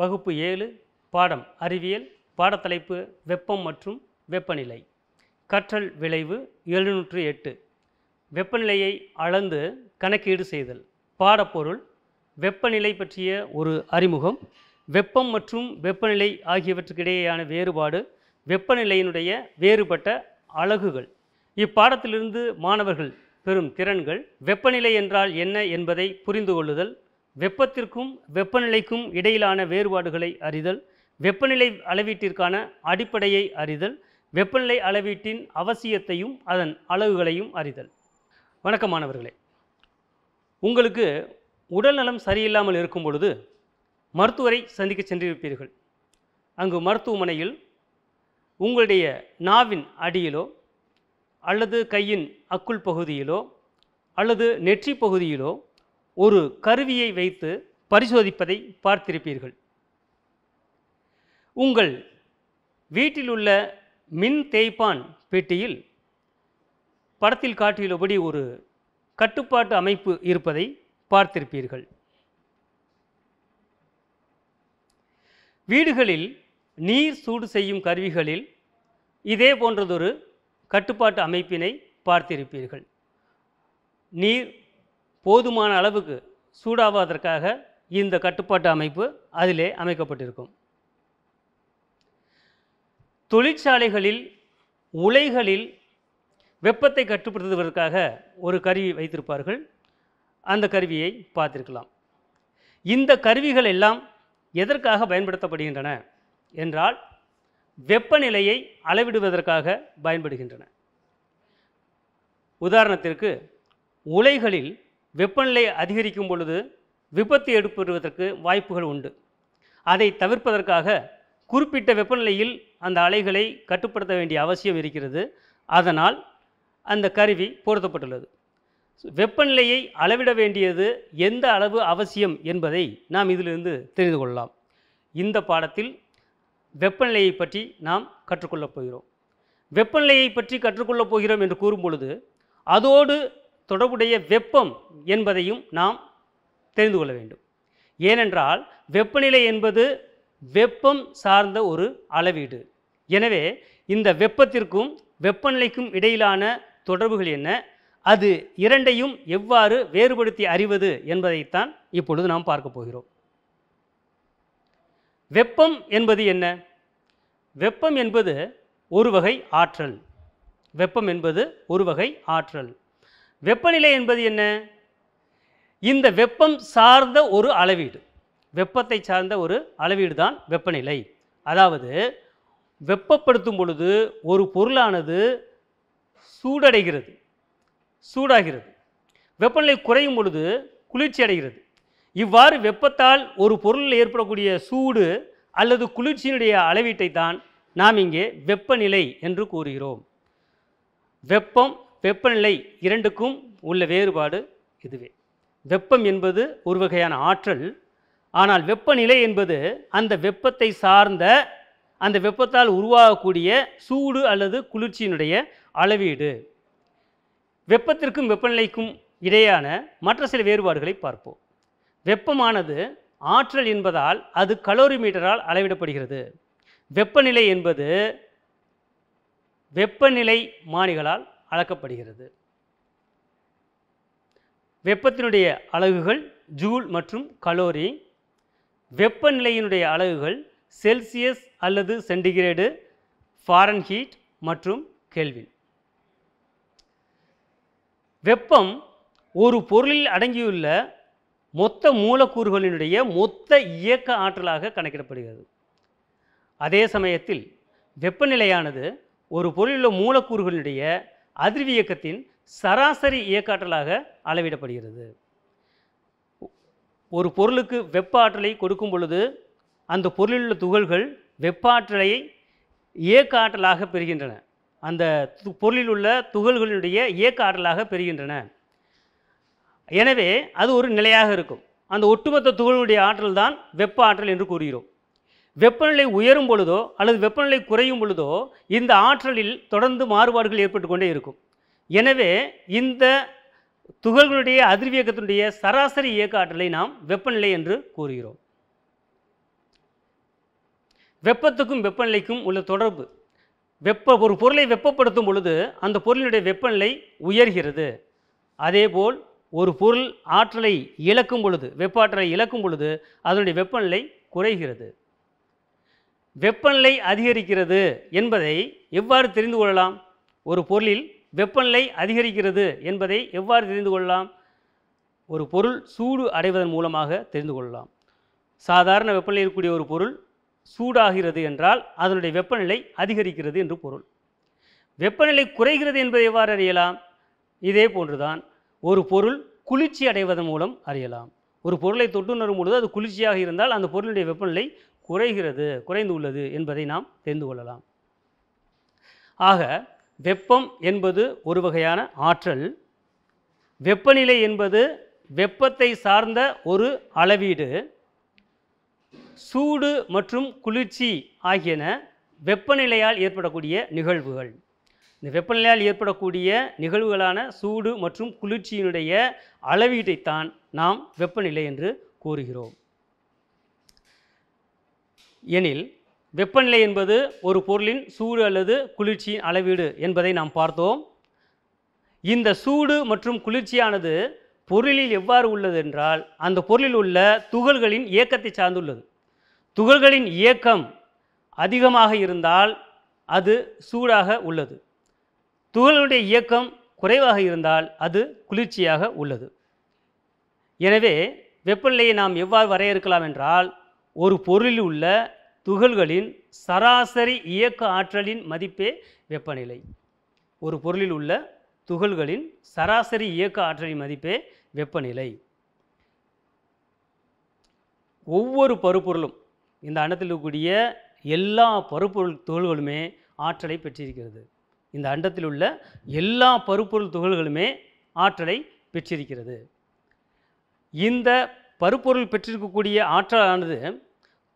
வகுப்பு ஏழு பாடம் அறிவியல் பாடத்தலைப்பு வெப்பம் மற்றும் வெப்பநிலை கற்றல் விளைவு எழுநூற்று எட்டு வெப்பநிலையை அளந்து கணக்கீடு செய்தல் பாடப்பொருள் வெப்பநிலை பற்றிய ஒரு அறிமுகம் வெப்பம் மற்றும் வெப்பநிலை ஆகியவற்றுக்கிடையேயான வேறுபாடு வெப்பநிலையினுடைய வேறுபட்ட அலகுகள் இப்பாடத்திலிருந்து மாணவர்கள் பெறும் திறன்கள் வெப்பநிலை என்றால் என்ன என்பதை புரிந்து கொள்ளுதல் வெப்பத்திற்கும் வெப்பநிலைக்கும் இடையிலான வேறுபாடுகளை அறிதல் வெப்பநிலை அளவீட்டிற்கான அடிப்படையை அறிதல் வெப்பநிலை அளவீட்டின் அவசியத்தையும் அதன் அளவுகளையும் அறிதல் வணக்கமானவர்களே உங்களுக்கு உடல் நலம் சரியில்லாமல் இருக்கும் பொழுது மருத்துவரை சந்திக்க சென்றிருப்பீர்கள் அங்கு மருத்துவமனையில் உங்களுடைய நாவின் அடியிலோ அல்லது கையின் அக்குள் பகுதியிலோ அல்லது நெற்றி பகுதியிலோ ஒரு கருவியை வைத்து பரிசோதிப்பதை பார்த்திருப்பீர்கள் உங்கள் வீட்டில் உள்ள மின் தேய்ப்பான் பெட்டியில் படத்தில் காட்டியுள்ளபடி ஒரு கட்டுப்பாட்டு அமைப்பு இருப்பதை பார்த்திருப்பீர்கள் வீடுகளில் நீர் சூடு செய்யும் கருவிகளில் இதே போன்றதொரு கட்டுப்பாட்டு அமைப்பினை பார்த்திருப்பீர்கள் நீர் போதுமான அளவுக்கு சூடாவதற்காக இந்த கட்டுப்பாட்டு அமைப்பு அதிலே அமைக்கப்பட்டிருக்கும் தொழிற்சாலைகளில் உலைகளில் வெப்பத்தை கட்டுப்படுத்துவதற்காக ஒரு கருவி வைத்திருப்பார்கள் அந்த கருவியை பார்த்திருக்கலாம் இந்த கருவிகள் எல்லாம் எதற்காக பயன்படுத்தப்படுகின்றன என்றால் வெப்பநிலையை அளவிடுவதற்காக பயன்படுகின்றன உதாரணத்திற்கு உலைகளில் வெப்பநிலை அதிகரிக்கும் பொழுது விபத்து ஏற்படுவதற்கு வாய்ப்புகள் உண்டு அதை தவிர்ப்பதற்காக குறிப்பிட்ட வெப்பநிலையில் அந்த அலைகளை கட்டுப்படுத்த வேண்டிய அவசியம் இருக்கிறது அதனால் அந்த கருவி பொருத்தப்பட்டுள்ளது வெப்பநிலையை அளவிட வேண்டியது எந்த அளவு அவசியம் என்பதை நாம் இதிலிருந்து தெரிந்து கொள்ளலாம் இந்த பாடத்தில் வெப்பநிலையை பற்றி நாம் கற்றுக்கொள்ளப் போகிறோம் வெப்பநிலையை பற்றி கற்றுக்கொள்ளப் போகிறோம் என்று கூறும் பொழுது அதோடு தொடர்புடைய வெப்பம் என்பதையும் நாம் தெரிந்து கொள்ள வேண்டும் ஏனென்றால் வெப்பநிலை என்பது வெப்பம் சார்ந்த ஒரு அளவீடு எனவே இந்த வெப்பத்திற்கும் வெப்பநிலைக்கும் இடையிலான தொடர்புகள் என்ன அது இரண்டையும் எவ்வாறு வேறுபடுத்தி அறிவது என்பதைத்தான் இப்பொழுது நாம் பார்க்க போகிறோம் வெப்பம் என்பது என்ன வெப்பம் என்பது ஒரு வகை ஆற்றல் வெப்பம் என்பது ஒரு வகை ஆற்றல் வெப்பநிலை என்பது என்ன இந்த வெப்பம் சார்ந்த ஒரு அளவீடு வெப்பத்தை சார்ந்த ஒரு அளவீடு தான் வெப்பநிலை அதாவது வெப்பப்படுத்தும் பொழுது ஒரு பொருளானது சூடடைகிறது சூடாகிறது வெப்பநிலை குறையும் பொழுது குளிர்ச்சி அடைகிறது இவ்வாறு வெப்பத்தால் ஒரு பொருளில் ஏற்படக்கூடிய சூடு அல்லது குளிர்ச்சியினுடைய அளவீட்டை தான் நாம் இங்கே வெப்பநிலை என்று கூறுகிறோம் வெப்பம் வெப்பநிலை இரண்டுக்கும் உள்ள வேறுபாடு இதுவே வெப்பம் என்பது ஒரு வகையான ஆற்றல் ஆனால் வெப்பநிலை என்பது அந்த வெப்பத்தை சார்ந்த அந்த வெப்பத்தால் உருவாகக்கூடிய சூடு அல்லது குளிர்ச்சியினுடைய அளவீடு வெப்பத்திற்கும் வெப்பநிலைக்கும் இடையான மற்ற சில வேறுபாடுகளை பார்ப்போம் வெப்பமானது ஆற்றல் என்பதால் அது கலோரி மீட்டரால் அளவிடப்படுகிறது வெப்பநிலை என்பது வெப்பநிலை மானிகளால் அளக்கப்படுகிறது வெப்பத்தினுடைய அலகுகள் ஜூல் மற்றும் கலோரி வெப்பநிலையினுடைய அலகுகள் செல்சியஸ் அல்லது சென்டிகிரேடு ஃபாரன்ஹீட் மற்றும் கேள்வின் வெப்பம் ஒரு பொருளில் அடங்கியுள்ள மொத்த மூலக்கூறுகளினுடைய மொத்த இயக்க ஆற்றலாக கணக்கிடப்படுகிறது அதே சமயத்தில் வெப்பநிலையானது ஒரு உள்ள மூலக்கூறுகளினுடைய அதிர்வியக்கத்தின் சராசரி இயக்காற்றலாக அளவிடப்படுகிறது ஒரு பொருளுக்கு வெப்ப ஆற்றலை கொடுக்கும் பொழுது அந்த பொருளில் உள்ள துகள்கள் வெப்ப ஆற்றலை இயக்க ஆற்றலாக பெறுகின்றன அந்த பொருளில் உள்ள துகள்களுடைய இயக்க ஆற்றலாக பெறுகின்றன எனவே அது ஒரு நிலையாக இருக்கும் அந்த ஒட்டுமொத்த துகளுடைய ஆற்றல் தான் வெப்ப ஆற்றல் என்று கூறுகிறோம் வெப்பநிலை உயரும் பொழுதோ அல்லது வெப்பநிலை குறையும் பொழுதோ இந்த ஆற்றலில் தொடர்ந்து மாறுபாடுகள் ஏற்பட்டு கொண்டே இருக்கும் எனவே இந்த துகள்களுடைய அதிர்வியக்கத்தினுடைய சராசரி இயக்க ஆற்றலை நாம் வெப்பநிலை என்று கூறுகிறோம் வெப்பத்துக்கும் வெப்பநிலைக்கும் உள்ள தொடர்பு வெப்ப ஒரு பொருளை வெப்பப்படுத்தும் பொழுது அந்த பொருளினுடைய வெப்பநிலை உயர்கிறது அதேபோல் ஒரு பொருள் ஆற்றலை இழக்கும் பொழுது வெப்ப ஆற்றலை இழக்கும் பொழுது அதனுடைய வெப்பநிலை குறைகிறது வெப்பநிலை அதிகரிக்கிறது என்பதை எவ்வாறு தெரிந்து கொள்ளலாம் ஒரு பொருளில் வெப்பநிலை அதிகரிக்கிறது என்பதை எவ்வாறு தெரிந்து கொள்ளலாம் ஒரு பொருள் சூடு அடைவதன் மூலமாக தெரிந்து கொள்ளலாம் சாதாரண வெப்பநிலை இருக்கக்கூடிய ஒரு பொருள் சூடாகிறது என்றால் அதனுடைய வெப்பநிலை அதிகரிக்கிறது என்று பொருள் வெப்பநிலை குறைகிறது என்பதை எவ்வாறு அறியலாம் இதே போன்றுதான் ஒரு பொருள் குளிர்ச்சி அடைவதன் மூலம் அறியலாம் ஒரு பொருளை தொட்டுணரும் பொழுது அது குளிர்ச்சியாக இருந்தால் அந்த பொருளுடைய வெப்பநிலை குறைகிறது குறைந்து உள்ளது என்பதை நாம் தெரிந்து கொள்ளலாம் ஆக வெப்பம் என்பது ஒரு வகையான ஆற்றல் வெப்பநிலை என்பது வெப்பத்தை சார்ந்த ஒரு அளவீடு சூடு மற்றும் குளிர்ச்சி ஆகியன வெப்பநிலையால் ஏற்படக்கூடிய நிகழ்வுகள் இந்த வெப்பநிலையால் ஏற்படக்கூடிய நிகழ்வுகளான சூடு மற்றும் குளிர்ச்சியினுடைய அளவீட்டைத்தான் நாம் வெப்பநிலை என்று கூறுகிறோம் எனில் வெப்பநிலை என்பது ஒரு பொருளின் சூடு அல்லது குளிர்ச்சியின் அளவீடு என்பதை நாம் பார்த்தோம் இந்த சூடு மற்றும் குளிர்ச்சியானது பொருளில் எவ்வாறு உள்ளது என்றால் அந்த பொருளில் உள்ள துகள்களின் இயக்கத்தை சார்ந்துள்ளது துகள்களின் இயக்கம் அதிகமாக இருந்தால் அது சூடாக உள்ளது துகளுடைய இயக்கம் குறைவாக இருந்தால் அது குளிர்ச்சியாக உள்ளது எனவே வெப்பநிலையை நாம் எவ்வாறு வரையறுக்கலாம் என்றால் ஒரு பொருளில் உள்ள துகள்களின் சராசரி இயக்க ஆற்றலின் மதிப்பே வெப்பநிலை ஒரு பொருளில் உள்ள துகள்களின் சராசரி இயக்க ஆற்றலின் மதிப்பே வெப்பநிலை ஒவ்வொரு பருப்பொருளும் இந்த அண்டத்தில் இருக்கக்கூடிய எல்லா பருப்பொருள் துகள்களுமே ஆற்றலை பெற்றிருக்கிறது இந்த அண்டத்தில் உள்ள எல்லா பருப்பொருள் துகள்களுமே ஆற்றலை பெற்றிருக்கிறது இந்த பருப்பொருள் பெற்றிருக்கக்கூடிய ஆற்றலானது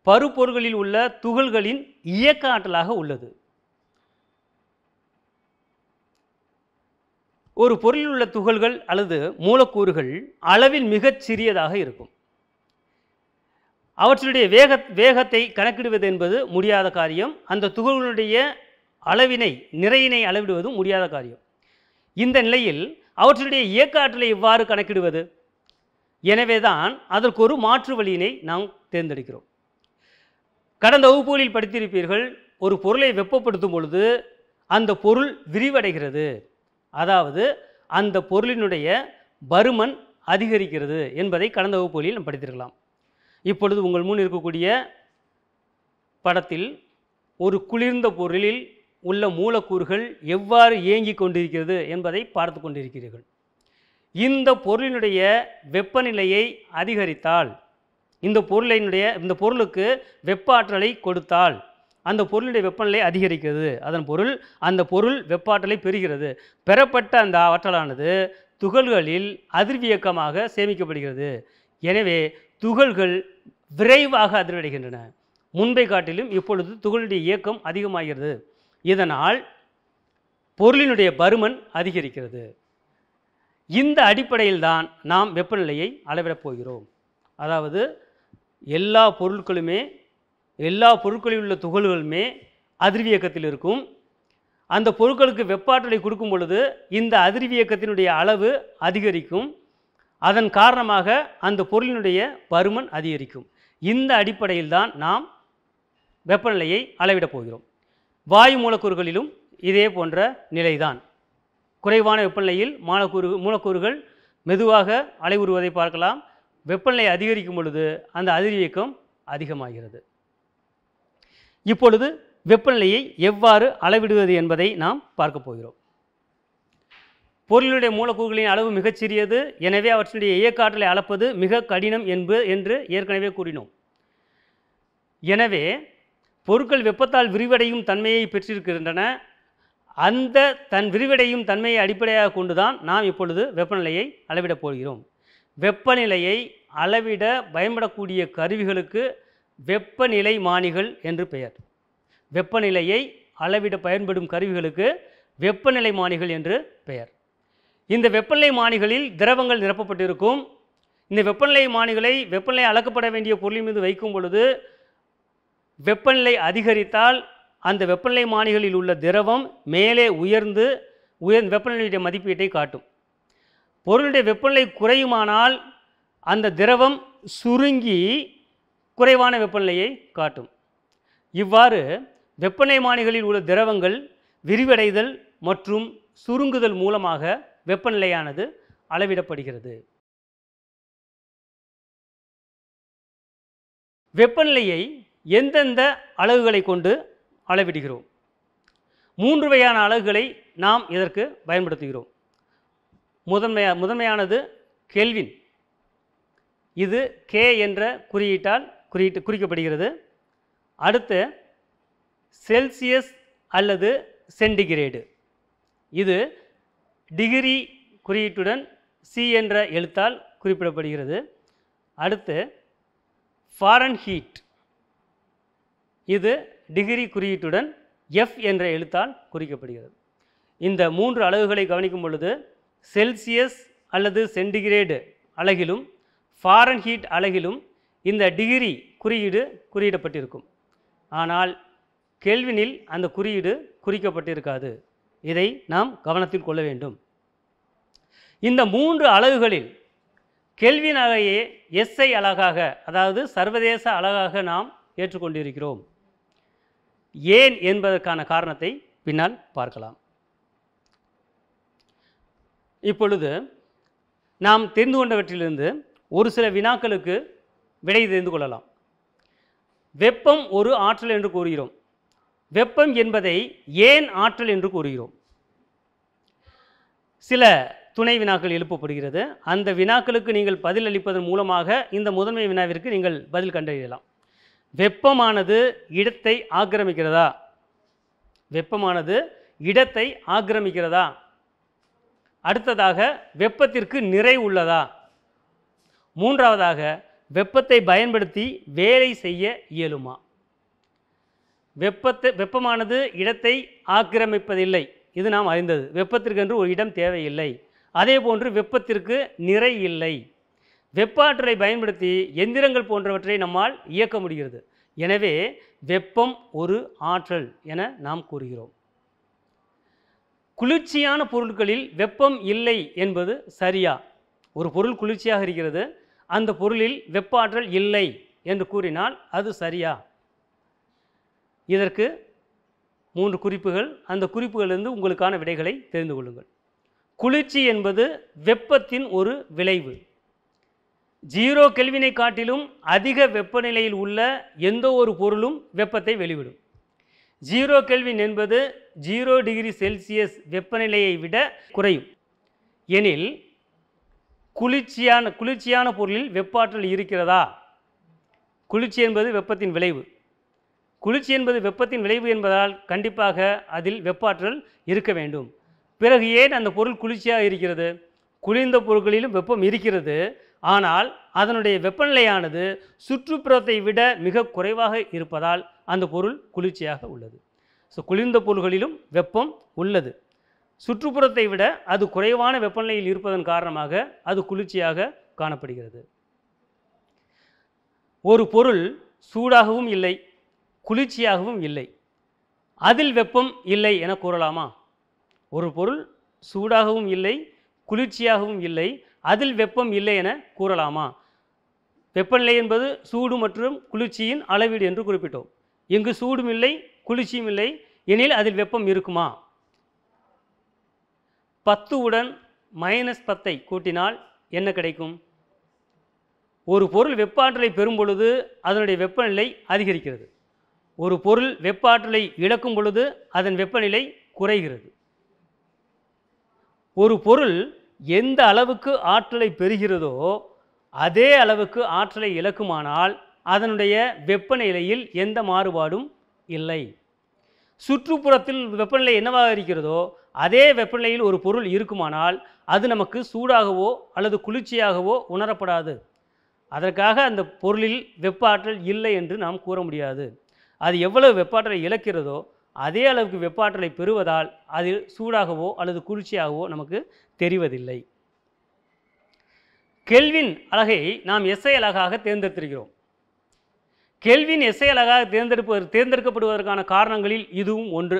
பருப்பொருள்களில் உள்ள துகள்களின் இயக்க ஆற்றலாக உள்ளது ஒரு பொருளில் உள்ள துகள்கள் அல்லது மூலக்கூறுகள் அளவில் மிகச் சிறியதாக இருக்கும் அவற்றினுடைய வேக வேகத்தை கணக்கிடுவது என்பது முடியாத காரியம் அந்த துகள்களுடைய அளவினை நிறையினை அளவிடுவதும் முடியாத காரியம் இந்த நிலையில் அவற்றினுடைய இயக்க ஆற்றலை இவ்வாறு கணக்கிடுவது எனவே தான் அதற்கு ஒரு மாற்று வழியினை நாம் தேர்ந்தெடுக்கிறோம் கடந்த வகுப்புகளில் படித்திருப்பீர்கள் ஒரு பொருளை வெப்பப்படுத்தும் பொழுது அந்த பொருள் விரிவடைகிறது அதாவது அந்த பொருளினுடைய பருமன் அதிகரிக்கிறது என்பதை கடந்த வகுப்புகளில் நாம் படித்திருக்கலாம் இப்பொழுது உங்கள் முன் இருக்கக்கூடிய படத்தில் ஒரு குளிர்ந்த பொருளில் உள்ள மூலக்கூறுகள் எவ்வாறு இயங்கிக் கொண்டிருக்கிறது என்பதை பார்த்து கொண்டிருக்கிறீர்கள் இந்த பொருளினுடைய வெப்பநிலையை அதிகரித்தால் இந்த பொருளினுடைய இந்த பொருளுக்கு வெப்ப ஆற்றலை கொடுத்தால் அந்த பொருளுடைய வெப்பநிலை அதிகரிக்கிறது அதன் பொருள் அந்த பொருள் வெப்பாற்றலை பெறுகிறது பெறப்பட்ட அந்த ஆற்றலானது துகள்களில் அதிர்வியக்கமாக சேமிக்கப்படுகிறது எனவே துகள்கள் விரைவாக அதிர்வடைகின்றன முன்பை காட்டிலும் இப்பொழுது துகளுடைய இயக்கம் அதிகமாகிறது இதனால் பொருளினுடைய பருமன் அதிகரிக்கிறது இந்த அடிப்படையில்தான் நாம் வெப்பநிலையை அளவிடப் போகிறோம் அதாவது எல்லா பொருட்களுமே எல்லா பொருட்களில் உள்ள துகள்களுமே அதிர்வியக்கத்தில் இருக்கும் அந்த பொருட்களுக்கு வெப்பாற்றலை கொடுக்கும் பொழுது இந்த அதிர்வியக்கத்தினுடைய அளவு அதிகரிக்கும் அதன் காரணமாக அந்த பொருளினுடைய பருமன் அதிகரிக்கும் இந்த அடிப்படையில் தான் நாம் வெப்பநிலையை அளவிடப் போகிறோம் வாயு மூலக்கூறுகளிலும் இதே போன்ற நிலைதான் குறைவான வெப்பநிலையில் மாலக்கூறு மூலக்கூறுகள் மெதுவாக அலைவுறுவதை பார்க்கலாம் வெப்பநிலை அதிகரிக்கும் பொழுது அந்த இயக்கம் அதிகமாகிறது இப்பொழுது வெப்பநிலையை எவ்வாறு அளவிடுவது என்பதை நாம் பார்க்க போகிறோம் பொருளுடைய மூலக்கூறுகளின் அளவு மிகச்சிறியது எனவே அவற்றினுடைய இயக்க ஆற்றலை அளப்பது மிக கடினம் என்பது என்று ஏற்கனவே கூறினோம் எனவே பொருட்கள் வெப்பத்தால் விரிவடையும் தன்மையை பெற்றிருக்கின்றன அந்த தன் விரிவடையும் தன்மையை அடிப்படையாக கொண்டுதான் நாம் இப்பொழுது வெப்பநிலையை அளவிடப் போகிறோம் வெப்பநிலையை அளவிட பயன்படக்கூடிய கருவிகளுக்கு வெப்பநிலை மானிகள் என்று பெயர் வெப்பநிலையை அளவிட பயன்படும் கருவிகளுக்கு வெப்பநிலை மானிகள் என்று பெயர் இந்த வெப்பநிலை மானிகளில் திரவங்கள் நிரப்பப்பட்டிருக்கும் இந்த வெப்பநிலை மானிகளை வெப்பநிலை அளக்கப்பட வேண்டிய பொருளின் மீது வைக்கும் பொழுது வெப்பநிலை அதிகரித்தால் அந்த வெப்பநிலை மானிகளில் உள்ள திரவம் மேலே உயர்ந்து உயர் வெப்பநிலையுடைய மதிப்பீட்டை காட்டும் பொருளுடைய வெப்பநிலை குறையுமானால் அந்த திரவம் சுருங்கி குறைவான வெப்பநிலையை காட்டும் இவ்வாறு வெப்பநிலைமானிகளில் உள்ள திரவங்கள் விரிவடைதல் மற்றும் சுருங்குதல் மூலமாக வெப்பநிலையானது அளவிடப்படுகிறது வெப்பநிலையை எந்தெந்த அலகுகளை கொண்டு அளவிடுகிறோம் மூன்று வகையான அலகுகளை நாம் இதற்கு பயன்படுத்துகிறோம் முதன்மையா முதன்மையானது கெல்வின் இது கே என்ற குறியீட்டால் குறியீட்டு குறிக்கப்படுகிறது அடுத்து செல்சியஸ் அல்லது சென்டிகிரேடு இது டிகிரி குறியீட்டுடன் சி என்ற எழுத்தால் குறிப்பிடப்படுகிறது அடுத்து ஃபாரன் ஹீட் இது டிகிரி குறியீட்டுடன் எஃப் என்ற எழுத்தால் குறிக்கப்படுகிறது இந்த மூன்று அளவுகளை கவனிக்கும் பொழுது செல்சியஸ் அல்லது சென்டிகிரேடு அலகிலும் ஃபாரன்ஹீட் அலகிலும் இந்த டிகிரி குறியீடு குறியிடப்பட்டிருக்கும் ஆனால் கெல்வினில் அந்த குறியீடு குறிக்கப்பட்டிருக்காது இதை நாம் கவனத்தில் கொள்ள வேண்டும் இந்த மூன்று அலகுகளில் கேள்வினாகையே எஸ்ஐ அழகாக அதாவது சர்வதேச அலகாக நாம் ஏற்றுக்கொண்டிருக்கிறோம் ஏன் என்பதற்கான காரணத்தை பின்னால் பார்க்கலாம் இப்பொழுது நாம் தெரிந்து கொண்டவற்றிலிருந்து ஒரு சில வினாக்களுக்கு விடை தெரிந்து கொள்ளலாம் வெப்பம் ஒரு ஆற்றல் என்று கூறுகிறோம் வெப்பம் என்பதை ஏன் ஆற்றல் என்று கூறுகிறோம் சில துணை வினாக்கள் எழுப்பப்படுகிறது அந்த வினாக்களுக்கு நீங்கள் பதில் அளிப்பதன் மூலமாக இந்த முதன்மை வினாவிற்கு நீங்கள் பதில் கண்டறியலாம் வெப்பமானது இடத்தை ஆக்கிரமிக்கிறதா வெப்பமானது இடத்தை ஆக்கிரமிக்கிறதா அடுத்ததாக வெப்பத்திற்கு நிறை உள்ளதா மூன்றாவதாக வெப்பத்தை பயன்படுத்தி வேலை செய்ய இயலுமா வெப்பத்தை வெப்பமானது இடத்தை ஆக்கிரமிப்பதில்லை இது நாம் அறிந்தது வெப்பத்திற்கென்று ஒரு இடம் தேவையில்லை அதே போன்று வெப்பத்திற்கு நிறை இல்லை வெப்பாற்றலை பயன்படுத்தி எந்திரங்கள் போன்றவற்றை நம்மால் இயக்க முடிகிறது எனவே வெப்பம் ஒரு ஆற்றல் என நாம் கூறுகிறோம் குளிர்ச்சியான பொருட்களில் வெப்பம் இல்லை என்பது சரியா ஒரு பொருள் குளிர்ச்சியாக இருக்கிறது அந்த பொருளில் வெப்ப ஆற்றல் இல்லை என்று கூறினால் அது சரியா இதற்கு மூன்று குறிப்புகள் அந்த குறிப்புகளிலிருந்து உங்களுக்கான விடைகளை தெரிந்து கொள்ளுங்கள் குளிர்ச்சி என்பது வெப்பத்தின் ஒரு விளைவு ஜீரோ கெல்வினை காட்டிலும் அதிக வெப்பநிலையில் உள்ள எந்த ஒரு பொருளும் வெப்பத்தை வெளிவிடும் ஜீரோ கெல்வின் என்பது ஜீரோ டிகிரி செல்சியஸ் வெப்பநிலையை விட குறையும் எனில் குளிர்ச்சியான குளிர்ச்சியான பொருளில் வெப்பாற்றல் இருக்கிறதா குளிர்ச்சி என்பது வெப்பத்தின் விளைவு குளிர்ச்சி என்பது வெப்பத்தின் விளைவு என்பதால் கண்டிப்பாக அதில் வெப்பாற்றல் இருக்க வேண்டும் பிறகு ஏன் அந்த பொருள் குளிர்ச்சியாக இருக்கிறது குளிர்ந்த பொருட்களிலும் வெப்பம் இருக்கிறது ஆனால் அதனுடைய வெப்பநிலையானது சுற்றுப்புறத்தை விட மிக குறைவாக இருப்பதால் அந்த பொருள் குளிர்ச்சியாக உள்ளது ஸோ குளிர்ந்த பொருள்களிலும் வெப்பம் உள்ளது சுற்றுப்புறத்தை விட அது குறைவான வெப்பநிலையில் இருப்பதன் காரணமாக அது குளிர்ச்சியாக காணப்படுகிறது ஒரு பொருள் சூடாகவும் இல்லை குளிர்ச்சியாகவும் இல்லை அதில் வெப்பம் இல்லை என கூறலாமா ஒரு பொருள் சூடாகவும் இல்லை குளிர்ச்சியாகவும் இல்லை அதில் வெப்பம் இல்லை என கூறலாமா வெப்பநிலை என்பது சூடு மற்றும் குளிர்ச்சியின் அளவீடு என்று குறிப்பிட்டோம் இங்கு சூடும் இல்லை குளிர்ச்சியும் இல்லை எனில் அதில் வெப்பம் இருக்குமா பத்து உடன் மைனஸ் பத்தை கூட்டினால் என்ன கிடைக்கும் ஒரு பொருள் வெப்பாற்றலை பெறும் பொழுது அதனுடைய வெப்பநிலை அதிகரிக்கிறது ஒரு பொருள் வெப்பாற்றலை இழக்கும் பொழுது அதன் வெப்பநிலை குறைகிறது ஒரு பொருள் எந்த அளவுக்கு ஆற்றலை பெறுகிறதோ அதே அளவுக்கு ஆற்றலை இழக்குமானால் அதனுடைய வெப்பநிலையில் எந்த மாறுபாடும் இல்லை சுற்றுப்புறத்தில் வெப்பநிலை என்னவாக இருக்கிறதோ அதே வெப்பநிலையில் ஒரு பொருள் இருக்குமானால் அது நமக்கு சூடாகவோ அல்லது குளிர்ச்சியாகவோ உணரப்படாது அதற்காக அந்த பொருளில் வெப்ப ஆற்றல் இல்லை என்று நாம் கூற முடியாது அது எவ்வளவு வெப்பாற்றலை இழக்கிறதோ அதே அளவுக்கு வெப்பாற்றலை பெறுவதால் அது சூடாகவோ அல்லது குளிர்ச்சியாகவோ நமக்கு தெரிவதில்லை கெல்வின் அழகை நாம் எஸ்ஐ அழகாக தேர்ந்தெடுத்திருக்கிறோம் கெல்வின் எஸ்ஐ அழகாக தேர்ந்தெடுப்பது தேர்ந்தெடுக்கப்படுவதற்கான காரணங்களில் இதுவும் ஒன்று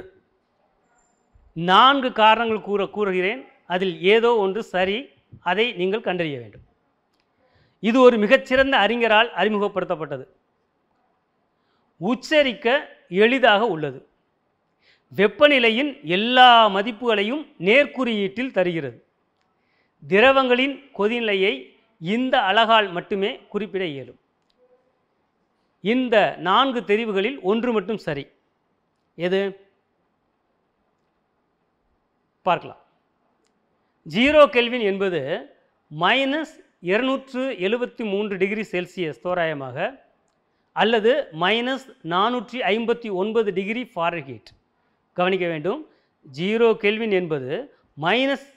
நான்கு காரணங்கள் கூற கூறுகிறேன் அதில் ஏதோ ஒன்று சரி அதை நீங்கள் கண்டறிய வேண்டும் இது ஒரு மிகச்சிறந்த அறிஞரால் அறிமுகப்படுத்தப்பட்டது உச்சரிக்க எளிதாக உள்ளது வெப்பநிலையின் எல்லா மதிப்புகளையும் நேர்குறியீட்டில் தருகிறது திரவங்களின் கொதிநிலையை இந்த அழகால் மட்டுமே குறிப்பிட இயலும் இந்த நான்கு தெரிவுகளில் ஒன்று மட்டும் சரி எது பார்க்கலாம் ஜீரோ கெல்வின் என்பது மைனஸ் இருநூற்று எழுபத்தி மூன்று டிகிரி செல்சியஸ் தோராயமாக அல்லது மைனஸ் நானூற்றி ஐம்பத்தி ஒன்பது டிகிரி ஃபாரஹீட் கவனிக்க வேண்டும் ஜீரோ கெல்வின் என்பது மைனஸ்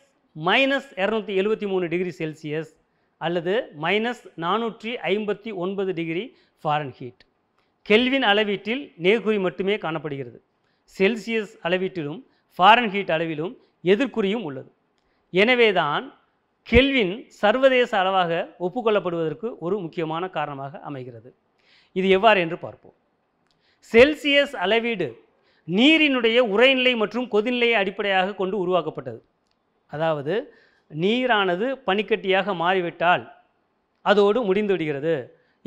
மைனஸ் இரநூத்தி எழுபத்தி மூணு டிகிரி செல்சியஸ் அல்லது மைனஸ் நானூற்றி ஐம்பத்தி ஒன்பது டிகிரி ஃபாரன்ஹீட் கெல்வின் அளவீட்டில் நேர்குறி மட்டுமே காணப்படுகிறது செல்சியஸ் அளவீட்டிலும் ஃபாரன்ஹீட் அளவிலும் எதிர்குறியும் உள்ளது எனவேதான் கெல்வின் சர்வதேச அளவாக ஒப்புக்கொள்ளப்படுவதற்கு ஒரு முக்கியமான காரணமாக அமைகிறது இது எவ்வாறு என்று பார்ப்போம் செல்சியஸ் அளவீடு நீரினுடைய உரைநிலை மற்றும் கொதிநிலையை அடிப்படையாக கொண்டு உருவாக்கப்பட்டது அதாவது நீரானது பனிக்கட்டியாக மாறிவிட்டால் அதோடு முடிந்துவிடுகிறது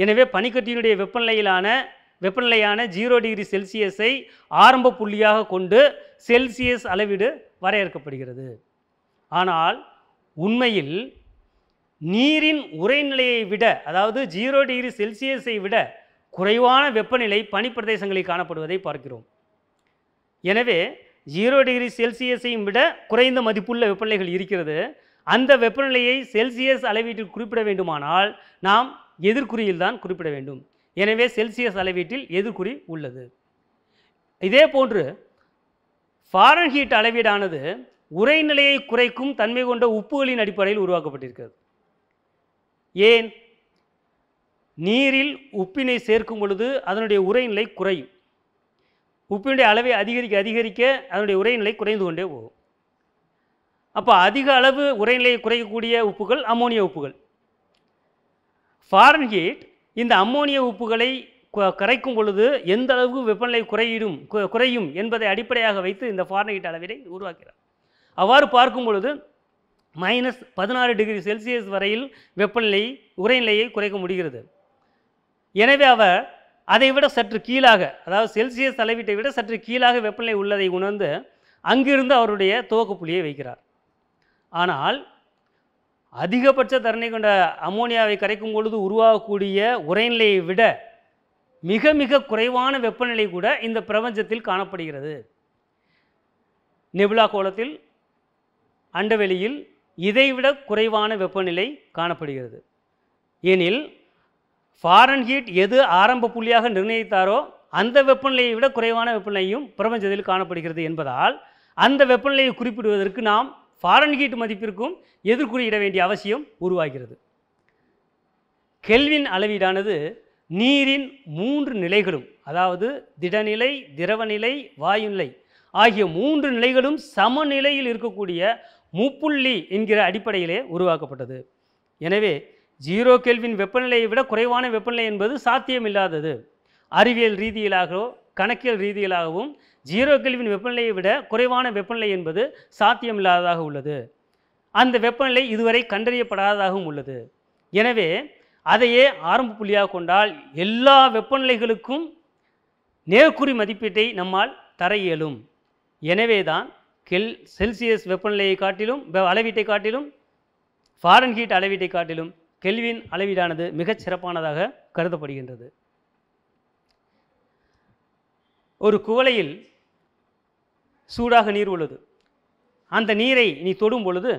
எனவே பனிக்கட்டியினுடைய வெப்பநிலையிலான வெப்பநிலையான ஜீரோ டிகிரி செல்சியஸை ஆரம்ப புள்ளியாக கொண்டு செல்சியஸ் அளவீடு வரையறுக்கப்படுகிறது ஆனால் உண்மையில் நீரின் உரைநிலையை விட அதாவது ஜீரோ டிகிரி செல்சியஸை விட குறைவான வெப்பநிலை பனிப்பிரதேசங்களில் காணப்படுவதை பார்க்கிறோம் எனவே ஜீரோ டிகிரி செல்சியஸையும் விட குறைந்த மதிப்புள்ள வெப்பநிலைகள் இருக்கிறது அந்த வெப்பநிலையை செல்சியஸ் அளவீட்டில் குறிப்பிட வேண்டுமானால் நாம் எதிர்குறியில் தான் குறிப்பிட வேண்டும் எனவே செல்சியஸ் அளவீட்டில் எதிர்குறி உள்ளது இதே போன்று ஃபாரன்ஹீட் அளவீடானது உரைநிலையை குறைக்கும் தன்மை கொண்ட உப்புகளின் அடிப்படையில் உருவாக்கப்பட்டிருக்கிறது ஏன் நீரில் உப்பினை சேர்க்கும் பொழுது அதனுடைய உரைநிலை குறையும் உப்பினுடைய அளவை அதிகரிக்க அதிகரிக்க அதனுடைய உரைநிலை குறைந்து கொண்டே போகும் அப்போ அதிக அளவு உரைநிலையை குறைக்கக்கூடிய உப்புகள் அம்மோனிய உப்புகள் ஃபாரன்ஹீட் இந்த அம்மோனிய உப்புகளை கரைக்கும் பொழுது எந்த அளவுக்கு வெப்பநிலை குறையிடும் குறையும் என்பதை அடிப்படையாக வைத்து இந்த ஃபாரன்ஹீட் அளவினை உருவாக்கிறார் அவ்வாறு பார்க்கும் பொழுது மைனஸ் பதினாறு டிகிரி செல்சியஸ் வரையில் வெப்பநிலை உரைநிலையை குறைக்க முடிகிறது எனவே அவர் அதை விட சற்று கீழாக அதாவது செல்சியஸ் அளவீட்டை விட சற்று கீழாக வெப்பநிலை உள்ளதை உணர்ந்து அங்கிருந்து அவருடைய துவக்க புள்ளியை வைக்கிறார் ஆனால் அதிகபட்ச தரணை கொண்ட அமோனியாவை கரைக்கும் பொழுது உருவாகக்கூடிய உரைநிலையை விட மிக மிக குறைவான வெப்பநிலை கூட இந்த பிரபஞ்சத்தில் காணப்படுகிறது நெபுலா கோலத்தில் அண்டவெளியில் இதைவிட குறைவான வெப்பநிலை காணப்படுகிறது எனில் ஃபாரன்ஹீட் எது ஆரம்ப புள்ளியாக நிர்ணயித்தாரோ அந்த வெப்பநிலையை விட குறைவான வெப்பநிலையும் பிரபஞ்சத்தில் காணப்படுகிறது என்பதால் அந்த வெப்பநிலையை குறிப்பிடுவதற்கு நாம் ஃபாரன்ஹீட் மதிப்பிற்கும் எதிர்குறியிட வேண்டிய அவசியம் உருவாகிறது கெல்வின் அளவீடானது நீரின் மூன்று நிலைகளும் அதாவது திடநிலை திரவநிலை வாயுநிலை ஆகிய மூன்று நிலைகளும் சமநிலையில் இருக்கக்கூடிய முப்புள்ளி என்கிற அடிப்படையிலே உருவாக்கப்பட்டது எனவே ஜீரோ கெல்வின் வெப்பநிலையை விட குறைவான வெப்பநிலை என்பது சாத்தியமில்லாதது அறிவியல் ரீதியிலாகவோ கணக்கியல் ரீதியிலாகவும் ஜீரோ கெல்வின் வெப்பநிலையை விட குறைவான வெப்பநிலை என்பது சாத்தியமில்லாததாக உள்ளது அந்த வெப்பநிலை இதுவரை கண்டறியப்படாததாகவும் உள்ளது எனவே அதையே ஆரம்ப புள்ளியாக கொண்டால் எல்லா வெப்பநிலைகளுக்கும் நேர்குறி மதிப்பீட்டை நம்மால் தர இயலும் எனவே தான் கெல் செல்சியஸ் வெப்பநிலையை காட்டிலும் அளவீட்டை காட்டிலும் ஃபாரன்ஹீட் அளவீட்டை காட்டிலும் கெல்வின் அளவீடானது மிகச் சிறப்பானதாக கருதப்படுகின்றது ஒரு குவளையில் சூடாக நீர் உள்ளது அந்த நீரை நீ தொடும் பொழுது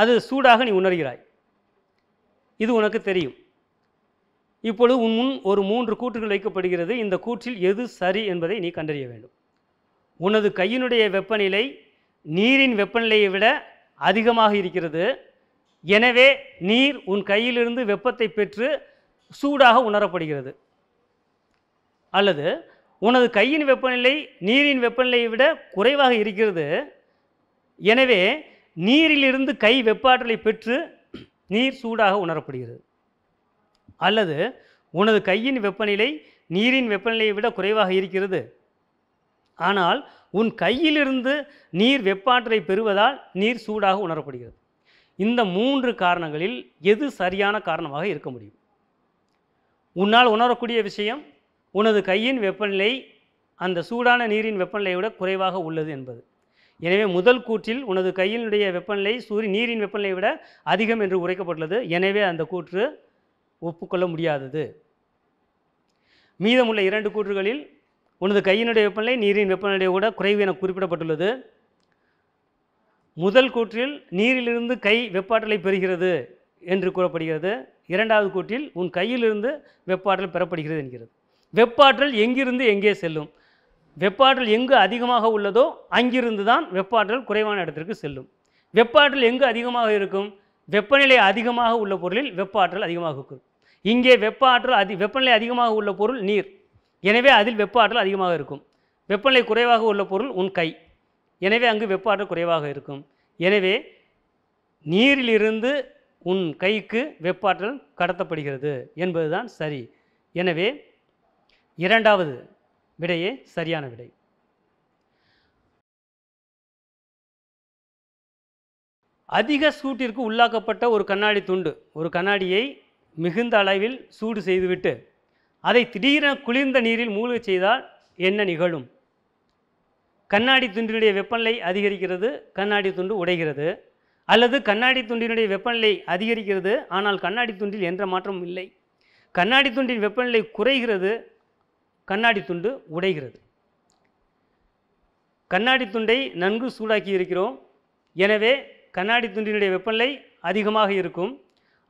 அது சூடாக நீ உணர்கிறாய் இது உனக்கு தெரியும் இப்பொழுது உன் முன் ஒரு மூன்று கூற்றுகள் வைக்கப்படுகிறது இந்த கூற்றில் எது சரி என்பதை நீ கண்டறிய வேண்டும் உனது கையினுடைய வெப்பநிலை நீரின் வெப்பநிலையை விட அதிகமாக இருக்கிறது எனவே நீர் உன் கையிலிருந்து வெப்பத்தை பெற்று சூடாக உணரப்படுகிறது அல்லது உனது கையின் வெப்பநிலை நீரின் வெப்பநிலையை விட குறைவாக இருக்கிறது எனவே நீரிலிருந்து கை வெப்பாற்றலை பெற்று நீர் சூடாக உணரப்படுகிறது அல்லது உனது கையின் வெப்பநிலை நீரின் வெப்பநிலையை விட குறைவாக இருக்கிறது ஆனால் உன் கையிலிருந்து நீர் வெப்பாற்றலை பெறுவதால் நீர் சூடாக உணரப்படுகிறது இந்த மூன்று காரணங்களில் எது சரியான காரணமாக இருக்க முடியும் உன்னால் உணரக்கூடிய விஷயம் உனது கையின் வெப்பநிலை அந்த சூடான நீரின் வெப்பநிலையை விட குறைவாக உள்ளது என்பது எனவே முதல் கூற்றில் உனது கையினுடைய வெப்பநிலை சூரிய நீரின் வெப்பநிலையை விட அதிகம் என்று உரைக்கப்பட்டுள்ளது எனவே அந்த கூற்று ஒப்புக்கொள்ள முடியாதது மீதமுள்ள இரண்டு கூற்றுகளில் உனது கையினுடைய வெப்பநிலை நீரின் வெப்பநிலையை விட குறைவு என குறிப்பிடப்பட்டுள்ளது முதல் கூற்றில் நீரிலிருந்து கை வெப்பாற்றலை பெறுகிறது என்று கூறப்படுகிறது இரண்டாவது கூற்றில் உன் கையிலிருந்து வெப்பாற்றல் பெறப்படுகிறது என்கிறது வெப்பாற்றல் எங்கிருந்து எங்கே செல்லும் வெப்பாற்றல் எங்கு அதிகமாக உள்ளதோ அங்கிருந்து தான் வெப்பாற்றல் குறைவான இடத்திற்கு செல்லும் வெப்பாற்றல் எங்கு அதிகமாக இருக்கும் வெப்பநிலை அதிகமாக உள்ள பொருளில் வெப்பாற்றல் அதிகமாக இருக்கும் இங்கே வெப்பாற்றல் அதி வெப்பநிலை அதிகமாக உள்ள பொருள் நீர் எனவே அதில் வெப்பாற்றல் அதிகமாக இருக்கும் வெப்பநிலை குறைவாக உள்ள பொருள் உன் கை எனவே அங்கு வெப்பாற்றல் குறைவாக இருக்கும் எனவே நீரிலிருந்து உன் கைக்கு வெப்பாற்றல் கடத்தப்படுகிறது என்பதுதான் சரி எனவே இரண்டாவது விடையே சரியான விடை அதிக சூட்டிற்கு உள்ளாக்கப்பட்ட ஒரு கண்ணாடி துண்டு ஒரு கண்ணாடியை மிகுந்த அளவில் சூடு செய்துவிட்டு அதை திடீரென குளிர்ந்த நீரில் மூழ்கச் செய்தால் என்ன நிகழும் கண்ணாடி துண்டினுடைய வெப்பநிலை அதிகரிக்கிறது கண்ணாடி துண்டு உடைகிறது அல்லது கண்ணாடி துண்டினுடைய வெப்பநிலை அதிகரிக்கிறது ஆனால் கண்ணாடி துண்டில் எந்த மாற்றமும் இல்லை கண்ணாடி துண்டின் வெப்பநிலை குறைகிறது கண்ணாடி துண்டு உடைகிறது கண்ணாடி துண்டை நன்கு சூடாக்கி இருக்கிறோம் எனவே கண்ணாடி துண்டினுடைய வெப்பநிலை அதிகமாக இருக்கும்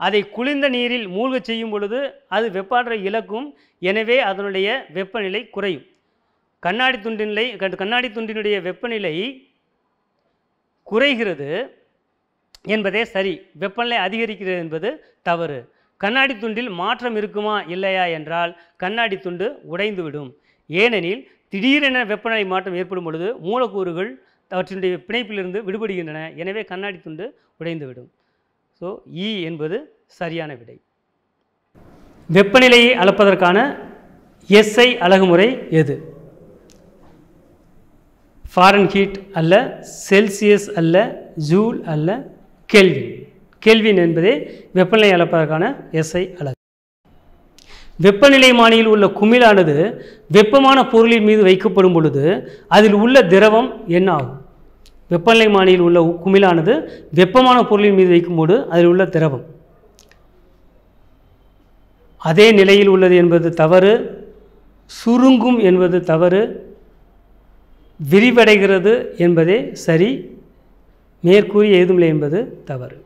அதை குளிர்ந்த நீரில் மூழ்க செய்யும் பொழுது அது வெப்பாடுற இழக்கும் எனவே அதனுடைய வெப்பநிலை குறையும் கண்ணாடி துண்டினை கண்ணாடி துண்டினுடைய வெப்பநிலை குறைகிறது என்பதே சரி வெப்பநிலை அதிகரிக்கிறது என்பது தவறு கண்ணாடி துண்டில் மாற்றம் இருக்குமா இல்லையா என்றால் கண்ணாடி துண்டு உடைந்துவிடும் ஏனெனில் திடீரென வெப்பநிலை மாற்றம் ஏற்படும் பொழுது மூலக்கூறுகள் அவற்றினுடைய பிணைப்பிலிருந்து விடுபடுகின்றன எனவே கண்ணாடி துண்டு உடைந்துவிடும் ஸோ இ e என்பது சரியான விடை வெப்பநிலையை அளப்பதற்கான எஸ்ஐ அழகுமுறை எது ஃபாரன்ஹீட் அல்ல செல்சியஸ் அல்ல ஜூல் அல்ல கெல்வின் கெல்வின் என்பதே வெப்பநிலை அளப்பதற்கான எஸ்ஐ அலகு வெப்பநிலை மானியில் உள்ள குமிழானது வெப்பமான பொருளின் மீது வைக்கப்படும் பொழுது அதில் உள்ள திரவம் என்ன ஆகும் வெப்பநிலை மானியில் உள்ள குமிழானது வெப்பமான பொருளின் மீது வைக்கும்போது அதில் உள்ள திரவம் அதே நிலையில் உள்ளது என்பது தவறு சுருங்கும் என்பது தவறு விரிவடைகிறது என்பதே சரி மேற்கூறி எழுதுமில்லை என்பது தவறு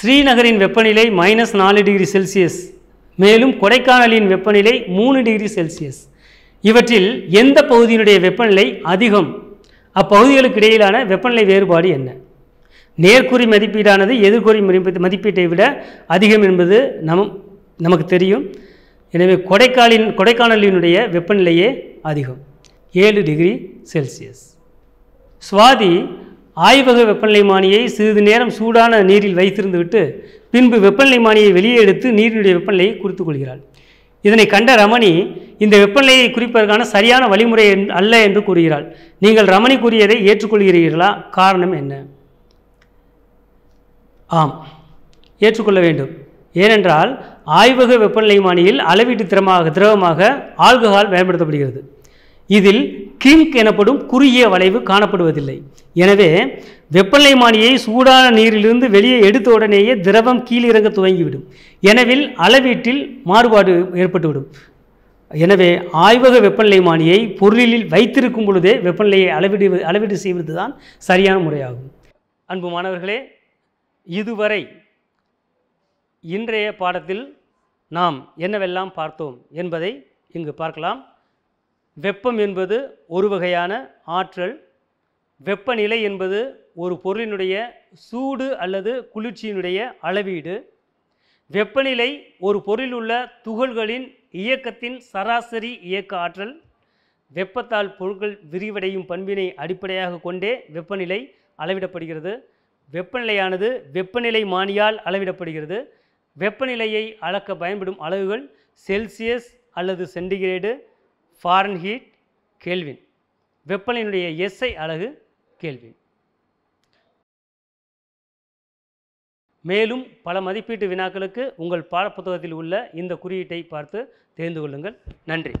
ஸ்ரீநகரின் வெப்பநிலை மைனஸ் நாலு டிகிரி செல்சியஸ் மேலும் கொடைக்கானலின் வெப்பநிலை மூணு டிகிரி செல்சியஸ் இவற்றில் எந்த பகுதியினுடைய வெப்பநிலை அதிகம் அப்பகுதிகளுக்கு இடையிலான வெப்பநிலை வேறுபாடு என்ன நேர்குறி மதிப்பீடானது எதிர்குறி மதிப்பீட்டை விட அதிகம் என்பது நம் நமக்கு தெரியும் எனவே கொடைக்காலின் கொடைக்கானலினுடைய வெப்பநிலையே அதிகம் ஏழு டிகிரி செல்சியஸ் சுவாதி ஆய்வக வெப்பநிலை மானியை சிறிது நேரம் சூடான நீரில் வைத்திருந்துவிட்டு பின்பு வெப்பநிலை மானியை வெளியே எடுத்து நீரினுடைய வெப்பநிலையை குறித்து கொள்கிறாள் இதனை கண்ட ரமணி இந்த வெப்பநிலையை குறிப்பதற்கான சரியான வழிமுறை அல்ல என்று கூறுகிறாள் நீங்கள் ரமணி கூறியதை ஏற்றுக்கொள்கிறீர்களா காரணம் என்ன ஆம் ஏற்றுக்கொள்ள வேண்டும் ஏனென்றால் ஆய்வக வெப்பநிலை மானியில் அளவீட்டு திரமாக திரவமாக ஆல்கஹால் பயன்படுத்தப்படுகிறது இதில் கிரிங்க் எனப்படும் குறுகிய வளைவு காணப்படுவதில்லை எனவே வெப்பநிலை மானியை சூடான நீரிலிருந்து வெளியே எடுத்த உடனேயே திரவம் கீழிறங்க துவங்கிவிடும் எனவே அளவீட்டில் மாறுபாடு ஏற்பட்டுவிடும் எனவே ஆய்வக வெப்பநிலை மானியை பொருளில் வைத்திருக்கும் பொழுதே வெப்பநிலையை அளவீடு அளவீடு செய்வது தான் சரியான முறையாகும் அன்பு மாணவர்களே இதுவரை இன்றைய பாடத்தில் நாம் என்னவெல்லாம் பார்த்தோம் என்பதை இங்கு பார்க்கலாம் வெப்பம் என்பது ஒரு வகையான ஆற்றல் வெப்பநிலை என்பது ஒரு பொருளினுடைய சூடு அல்லது குளிர்ச்சியினுடைய அளவீடு வெப்பநிலை ஒரு பொருளில் உள்ள துகள்களின் இயக்கத்தின் சராசரி இயக்க ஆற்றல் வெப்பத்தால் பொருட்கள் விரிவடையும் பண்பினை அடிப்படையாக கொண்டே வெப்பநிலை அளவிடப்படுகிறது வெப்பநிலையானது வெப்பநிலை மானியால் அளவிடப்படுகிறது வெப்பநிலையை அளக்க பயன்படும் அளவுகள் செல்சியஸ் அல்லது சென்டிகிரேடு ஃபாரன்ஹீட் கேள்வின் வெப்பநிலையினுடைய எஸ்ஐ அலகு கேள்வின் மேலும் பல மதிப்பீட்டு வினாக்களுக்கு உங்கள் பாடப்புத்தகத்தில் உள்ள இந்த குறியீட்டை பார்த்து தெரிந்து கொள்ளுங்கள் நன்றி